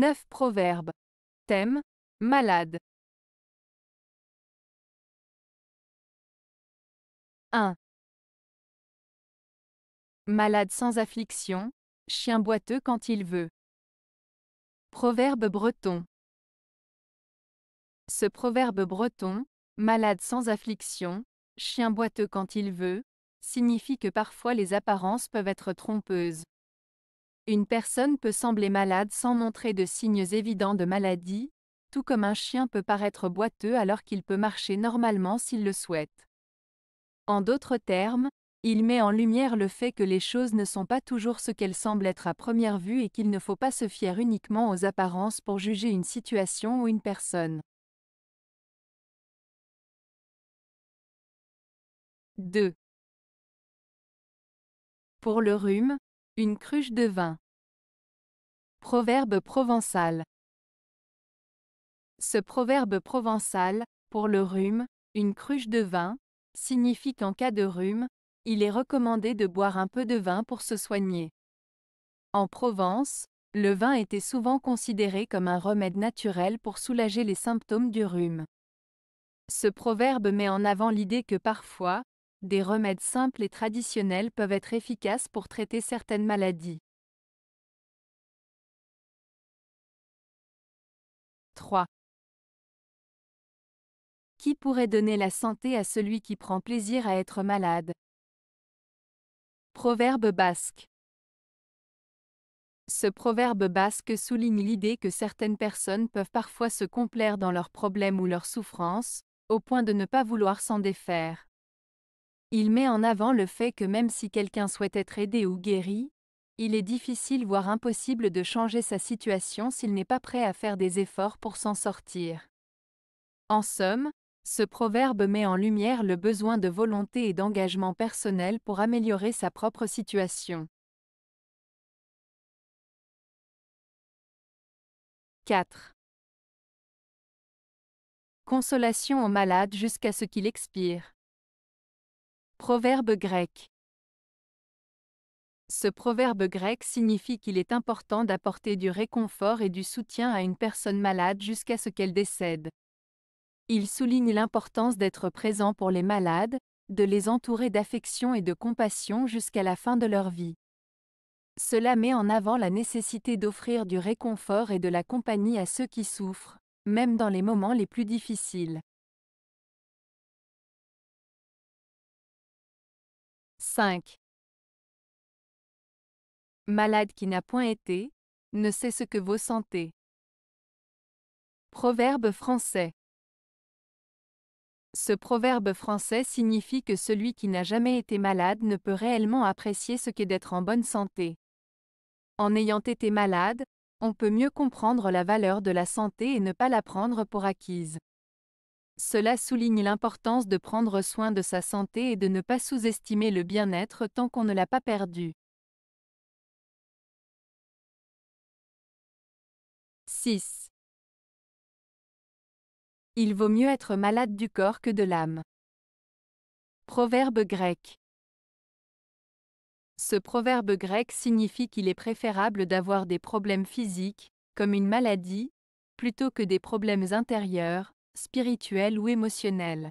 9 proverbes. Thème Malade. 1. Malade sans affliction, chien boiteux quand il veut. Proverbe breton. Ce proverbe breton, malade sans affliction, chien boiteux quand il veut, signifie que parfois les apparences peuvent être trompeuses. Une personne peut sembler malade sans montrer de signes évidents de maladie, tout comme un chien peut paraître boiteux alors qu'il peut marcher normalement s'il le souhaite. En d'autres termes, il met en lumière le fait que les choses ne sont pas toujours ce qu'elles semblent être à première vue et qu'il ne faut pas se fier uniquement aux apparences pour juger une situation ou une personne. 2. Pour le rhume, une cruche de vin. Proverbe provençal. Ce proverbe provençal, pour le rhume, une cruche de vin, signifie qu'en cas de rhume, il est recommandé de boire un peu de vin pour se soigner. En Provence, le vin était souvent considéré comme un remède naturel pour soulager les symptômes du rhume. Ce proverbe met en avant l'idée que parfois, des remèdes simples et traditionnels peuvent être efficaces pour traiter certaines maladies. 3. Qui pourrait donner la santé à celui qui prend plaisir à être malade Proverbe basque. Ce proverbe basque souligne l'idée que certaines personnes peuvent parfois se complaire dans leurs problèmes ou leurs souffrances, au point de ne pas vouloir s'en défaire. Il met en avant le fait que même si quelqu'un souhaite être aidé ou guéri, il est difficile voire impossible de changer sa situation s'il n'est pas prêt à faire des efforts pour s'en sortir. En somme, ce proverbe met en lumière le besoin de volonté et d'engagement personnel pour améliorer sa propre situation. 4. Consolation au malade jusqu'à ce qu'il expire. Proverbe grec. Ce proverbe grec signifie qu'il est important d'apporter du réconfort et du soutien à une personne malade jusqu'à ce qu'elle décède. Il souligne l'importance d'être présent pour les malades, de les entourer d'affection et de compassion jusqu'à la fin de leur vie. Cela met en avant la nécessité d'offrir du réconfort et de la compagnie à ceux qui souffrent, même dans les moments les plus difficiles. 5. Malade qui n'a point été, ne sait ce que vaut santé. Proverbe français. Ce proverbe français signifie que celui qui n'a jamais été malade ne peut réellement apprécier ce qu'est d'être en bonne santé. En ayant été malade, on peut mieux comprendre la valeur de la santé et ne pas la prendre pour acquise. Cela souligne l'importance de prendre soin de sa santé et de ne pas sous-estimer le bien-être tant qu'on ne l'a pas perdu. 6. Il vaut mieux être malade du corps que de l'âme. Proverbe grec. Ce proverbe grec signifie qu'il est préférable d'avoir des problèmes physiques, comme une maladie, plutôt que des problèmes intérieurs, Spirituel ou émotionnel.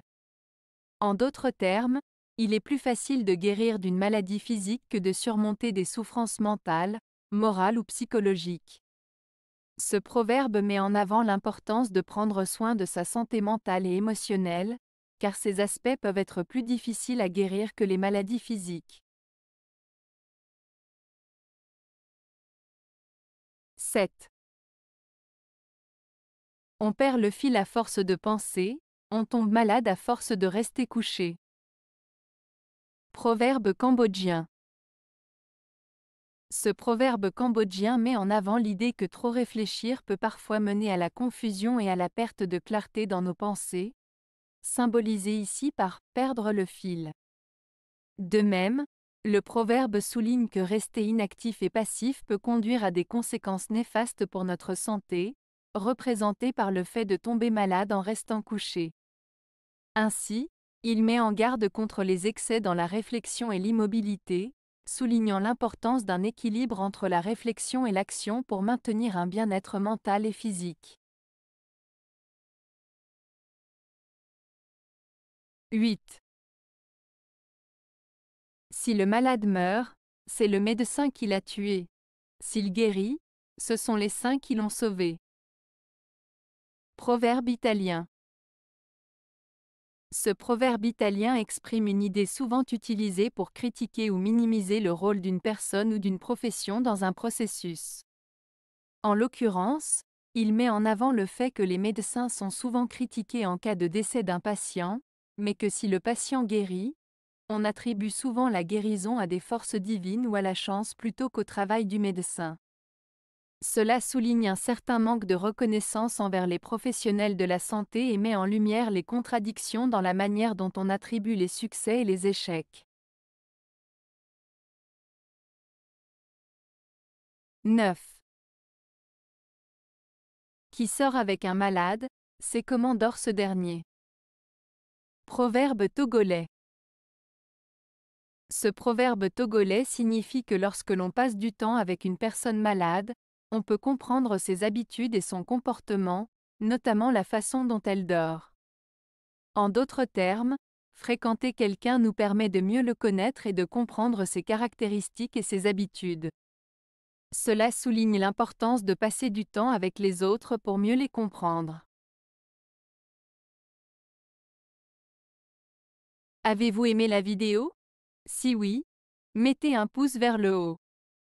En d'autres termes, il est plus facile de guérir d'une maladie physique que de surmonter des souffrances mentales, morales ou psychologiques. Ce proverbe met en avant l'importance de prendre soin de sa santé mentale et émotionnelle, car ces aspects peuvent être plus difficiles à guérir que les maladies physiques. 7. On perd le fil à force de penser, on tombe malade à force de rester couché. Proverbe cambodgien Ce proverbe cambodgien met en avant l'idée que trop réfléchir peut parfois mener à la confusion et à la perte de clarté dans nos pensées, symbolisé ici par perdre le fil. De même, le proverbe souligne que rester inactif et passif peut conduire à des conséquences néfastes pour notre santé, représenté par le fait de tomber malade en restant couché. Ainsi, il met en garde contre les excès dans la réflexion et l'immobilité, soulignant l'importance d'un équilibre entre la réflexion et l'action pour maintenir un bien-être mental et physique. 8. Si le malade meurt, c'est le médecin qui l'a tué. S'il guérit, ce sont les saints qui l'ont sauvé. Proverbe italien. Ce proverbe italien exprime une idée souvent utilisée pour critiquer ou minimiser le rôle d'une personne ou d'une profession dans un processus. En l'occurrence, il met en avant le fait que les médecins sont souvent critiqués en cas de décès d'un patient, mais que si le patient guérit, on attribue souvent la guérison à des forces divines ou à la chance plutôt qu'au travail du médecin. Cela souligne un certain manque de reconnaissance envers les professionnels de la santé et met en lumière les contradictions dans la manière dont on attribue les succès et les échecs. 9. Qui sort avec un malade, c'est comment dort ce dernier. Proverbe togolais. Ce proverbe togolais signifie que lorsque l'on passe du temps avec une personne malade, on peut comprendre ses habitudes et son comportement, notamment la façon dont elle dort. En d'autres termes, fréquenter quelqu'un nous permet de mieux le connaître et de comprendre ses caractéristiques et ses habitudes. Cela souligne l'importance de passer du temps avec les autres pour mieux les comprendre. Avez-vous aimé la vidéo Si oui, mettez un pouce vers le haut.